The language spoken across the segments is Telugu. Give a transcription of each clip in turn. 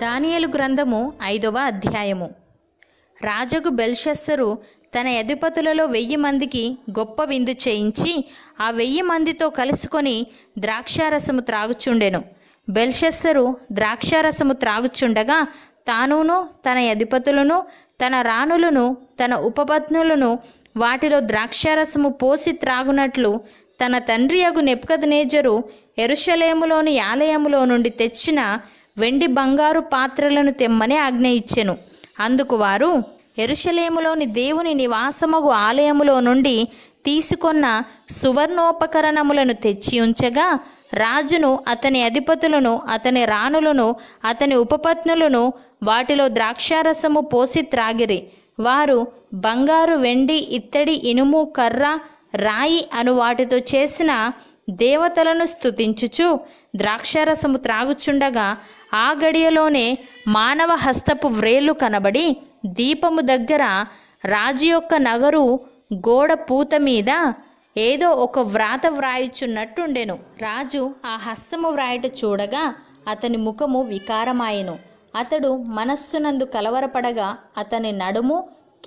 దానియలు గ్రంథము ఐదవ అధ్యాయము రాజగు బెల్షస్సరు తన అధిపతులలో వెయ్యి మందికి గొప్ప విందు చేయించి ఆ వెయ్యి మందితో కలుసుకొని ద్రాక్షారసము త్రాగుచుండెను బెల్షస్సరు ద్రాక్షారసము త్రాగుచుండగా తానును తన అధిపతులను తన రాణులను తన ఉపపత్నులను వాటిలో ద్రాక్షారసము పోసి త్రాగునట్లు తన తండ్రి అగు నెప్కద్ నేజరు ఎరుషలేములోని ఆలయములో నుండి తెచ్చిన వెండి బంగారు పాత్రలను తెమ్మని ఆజ్ఞ ఇచ్చెను అందుకు వారు ఎరుషలేములోని దేవుని నివాసమగు ఆలయములో నుండి తీసుకొన్న సువర్ణోపకరణములను తెచ్చి ఉంచగా రాజును అతని అధిపతులను అతని రాణులను అతని ఉపపత్నులను వాటిలో ద్రాక్షారసము పోసి త్రాగిరి వారు బంగారు వెండి ఇత్తడి ఇనుము కర్ర రాయి అను వాటితో చేసిన దేవతలను స్థుతించుచు ద్రాక్షారసము త్రాగుచుండగా ఆ గడియలోనే మానవ హస్తపు వ్రేలు కనబడి దీపము దగ్గర రాజు యొక్క నగరు గోడ పూత మీద ఏదో ఒక వ్రాత వ్రాయుచున్నట్టుండెను రాజు ఆ హస్తము వ్రాయట చూడగా అతని ముఖము వికారమాయెను అతడు మనస్సునందు కలవరపడగా అతని నడుము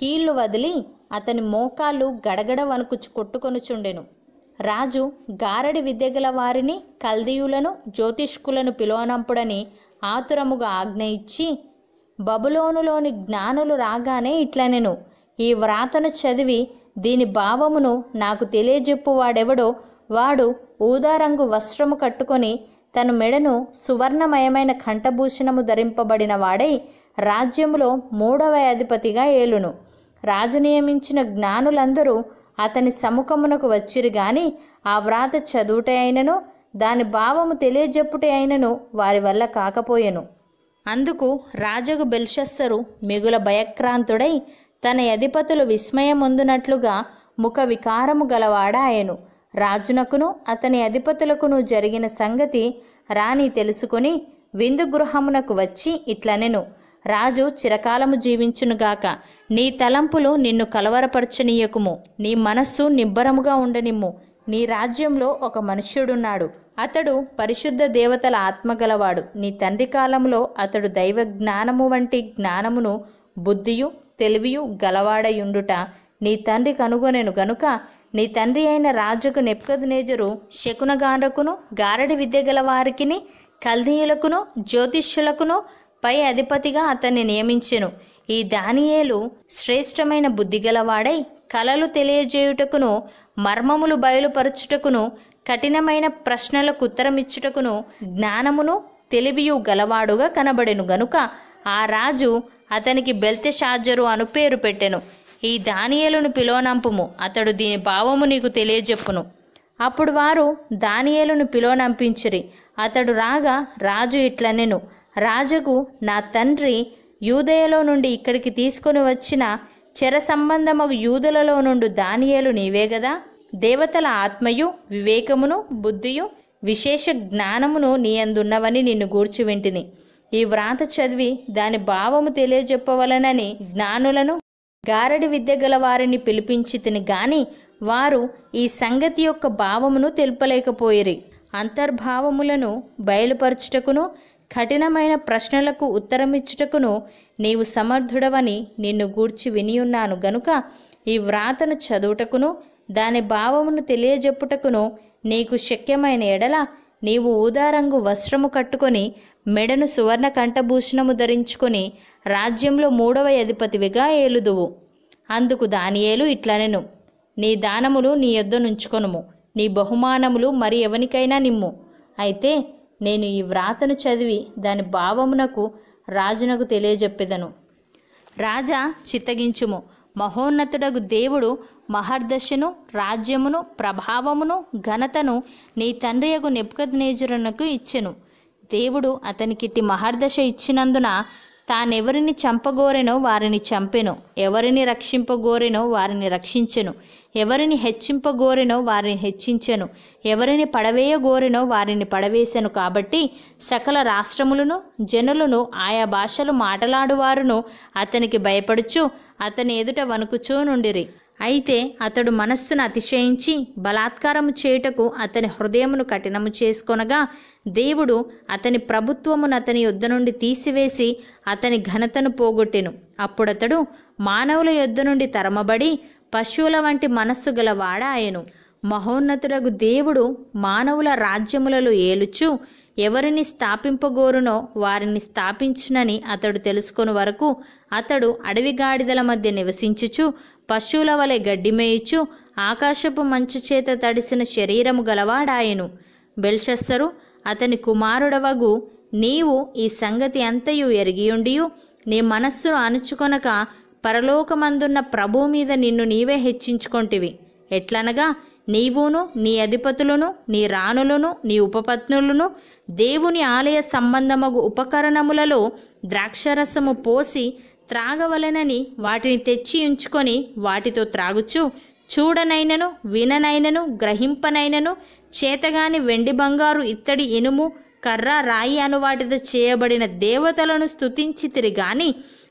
కీళ్లు వదిలి అతని మోకాళ్ళు గడగడ వణుకుచు కొట్టుకొనుచుండెను రాజు గారడి విద్యగల వారిని కల్దీయులను జ్యోతిష్కులను పిలువనంపుడని ఆతురముగా ఆజ్ఞ ఇచ్చి బబులోనులోని జ్ఞానులు రాగానే ఇట్లనెను ఈ వ్రాతను చదివి దీని భావమును నాకు తెలియజెప్పు వాడెవడో వాడు ఊదారంగు వస్త్రము కట్టుకొని తన మెడను సువర్ణమయమైన కంఠభూషణము ధరింపబడిన వాడై రాజ్యములో మూడవ అధిపతిగా ఏలును రాజు నియమించిన జ్ఞానులందరూ అతని సముఖమునకు వచ్చిరు గాని ఆ వ్రాత చదువుటైనను అయినను దాని భావము తెలియజెప్పుటే అయినను వారి వల్ల కాకపోయెను అందుకు రాజగు బెల్షస్సరు మిగుల భయక్రాంతుడై తన అధిపతులు విస్మయమొందునట్లుగా ముఖ వికారము గలవాడాయను రాజునకును అతని అధిపతులకును జరిగిన సంగతి రాణి తెలుసుకుని విందు గృహమునకు వచ్చి ఇట్లనెను రాజు చిరకాలము జీవించునుగాక నీ తలంపులు నిన్ను కలవరపరచనీయకుము నీ మనస్సు నిబ్బరముగా ఉండనిమ్ము నీ రాజ్యంలో ఒక మనుష్యుడున్నాడు అతడు పరిశుద్ధ దేవతల ఆత్మగలవాడు నీ తండ్రి కాలంలో అతడు దైవ జ్ఞానము వంటి జ్ఞానమును బుద్ధియు తెలివియు గలవాడయుండుట నీ తండ్రి కనుగొనెను గనుక నీ తండ్రి అయిన రాజుకు నెప్పుకదునేజరు శకునగాండ్రకును గారడి విద్య గలవారికి కల్దీయులకును జ్యోతిష్యులకును పై అధిపతిగా అతన్ని నియమించెను ఈ దానియేలు శ్రేష్టమైన బుద్ధి గలవాడై కలలు తెలియజేయుటకును మర్మములు బయలుపరచుటకును కఠినమైన ప్రశ్నలకు ఉత్తరమిచ్చుటకును జ్ఞానమును తెలివియు గలవాడుగా కనబడెను గనుక ఆ రాజు అతనికి బెల్తెషాజరు అను పేరు పెట్టెను ఈ దానియలును పిలోనంపుము అతడు దీని భావము నీకు తెలియజెప్పును అప్పుడు వారు దానియలును పిలోనంపించిరి అతడు రాగా రాజు ఇట్లనెను రాజుకు నా తండ్రి యూదయలో నుండి ఇక్కడికి తీసుకొని వచ్చిన చెర సంబంధమవు యూదులలో నుండు దానియలు నీవే గదా దేవతల ఆత్మయు వివేకమును బుద్ధియు విశేష జ్ఞానమును నీ అందున్నవని నిన్ను గూర్చి వింటిని ఈ వ్రాత చదివి దాని భావము తెలియజెప్పవలనని జ్ఞానులను గారడి విద్య గల వారిని పిలిపించితిని గాని వారు ఈ సంగతి యొక్క భావమును తెలుపలేకపోయిరి అంతర్భావములను బయలుపరచుటకును కఠినమైన ప్రశ్నలకు ఉత్తరమిచ్చుటకును నీవు సమర్థుడవని నిన్ను గూర్చి వినియున్నాను గనుక ఈ వ్రాతను చదువుటకును దాని భావమును తెలియజెప్పుటకును నీకు శక్యమైన ఎడల నీవు ఊదారంగు వస్త్రము కట్టుకొని మెడను సువర్ణ కంఠభూషణము ధరించుకొని రాజ్యంలో మూడవ అధిపతివిగా ఏలుదువు అందుకు దానియేలు ఇట్లనెను నీ దానములు నీ యొద్ద నుంచుకొనుము నీ బహుమానములు మరి ఎవనికైనా నిమ్ము అయితే నేను ఈ వ్రాతను చదివి దాని భావమునకు రాజునకు తెలియజెప్పెదను రాజా చిత్తగించుము మహోన్నతుడగు దేవుడు మహర్దశను రాజ్యమును ప్రభావమును ఘనతను నీ తండ్రి యొక్క నెప్పుకనేజునకు ఇచ్చెను దేవుడు అతనికిట్టి మహర్దశ ఇచ్చినందున తానెవరిని చంపగోరెనో వారిని చంపెను ఎవరిని రక్షింపగోరెనో వారిని రక్షించెను ఎవరిని హెచ్చింపగోరెనో వారిని హెచ్చించెను ఎవరిని పడవేయగోరెనో వారిని పడవేశాను కాబట్టి సకల రాష్ట్రములను జనులను ఆయా భాషలు మాటలాడువారును అతనికి భయపడుచు అతని ఎదుట వణుకుచూ నుండిరి అయితే అతడు మనస్సును అతిశయించి బలాత్కారము చేయుటకు అతని హృదయమును కఠినము చేసుకొనగా దేవుడు అతని ప్రభుత్వమును అతని యుద్ధ నుండి తీసివేసి అతని ఘనతను పోగొట్టెను అప్పుడతడు మానవుల యుద్ధ నుండి తరమబడి పశువుల వంటి మనస్సు గలవాడాయను మహోన్నతులకు మహోన్నతుడగు దేవుడు మానవుల రాజ్యములలో ఏలుచు ఎవరిని స్థాపింపగోరునో వారిని స్థాపించునని అతడు తెలుసుకుని వరకు అతడు అడవిగాడిదల మధ్య నివసించుచు పశువుల వలె గడ్డిమేయిచు ఆకాశపు మంచు చేత తడిసిన శరీరము గలవాడాయను బెల్షస్సరు అతని కుమారుడవగు నీవు ఈ సంగతి అంతయు ఎరిగియుండియు నీ మనస్సును అణుచుకొనక పరలోకమందున్న ప్రభువు మీద నిన్ను నీవే హెచ్చించుకొంటివి ఎట్లనగా నీవును నీ అధిపతులను నీ రాణులను నీ ఉపపత్నులను దేవుని ఆలయ సంబంధమగు ఉపకరణములలో ద్రాక్షరసము పోసి త్రాగవలెనని వాటిని తెచ్చి ఉంచుకొని వాటితో త్రాగుచు చూడనైనను విననైనను గ్రహింపనైనను చేతగాని వెండి బంగారు ఇత్తడి ఇనుము కర్ర రాయి అను వాటితో చేయబడిన దేవతలను స్థుతించి తిరిగాని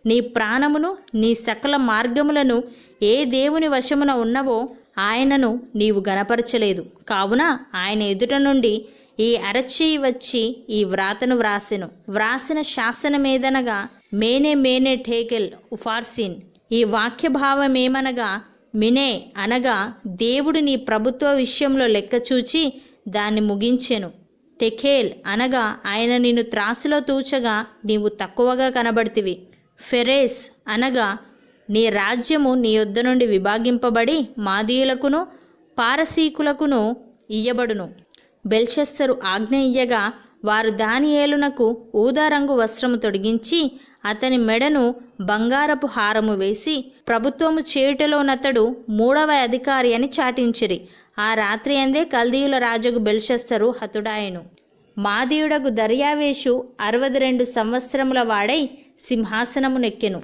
నీ ప్రాణమును నీ సకల మార్గములను ఏ దేవుని వశమున ఉన్నవో ఆయనను నీవు గనపరచలేదు కావున ఆయన ఎదుట నుండి ఈ అరచేయి వచ్చి ఈ వ్రాతను వ్రాసెను వ్రాసిన శాసనమేదనగా మేనే మేనే ఠేకెల్ ఉఫార్సిన్ ఈ వాక్య భావమేమనగా మినే అనగా దేవుడు నీ ప్రభుత్వ విషయంలో లెక్కచూచి దాన్ని ముగించెను టెఖేల్ అనగా ఆయన నిన్ను త్రాసులో తూచగా నీవు తక్కువగా కనబడితివి ఫెరేస్ అనగా నీ రాజ్యము నీ యొద్ద నుండి విభాగింపబడి మాదీయులకును పారసీకులకును ఇయ్యబడును బెల్షెస్సరు ఆజ్ఞ ఇయ్యగా వారు దాని ఏలునకు ఊదారంగు వస్త్రము తొడిగించి అతని మెడను బంగారపు హారము వేసి ప్రభుత్వము చేయుటలోనతడు మూడవ అధికారి అని చాటించిరి ఆ రాత్రి అందే కల్దీయుల రాజుకు బెల్షెస్సరు హతుడాయను మాదీయుడగు దర్యావేషు అరవది రెండు సంవత్సరముల వాడై సింహాసనమునెక్కెను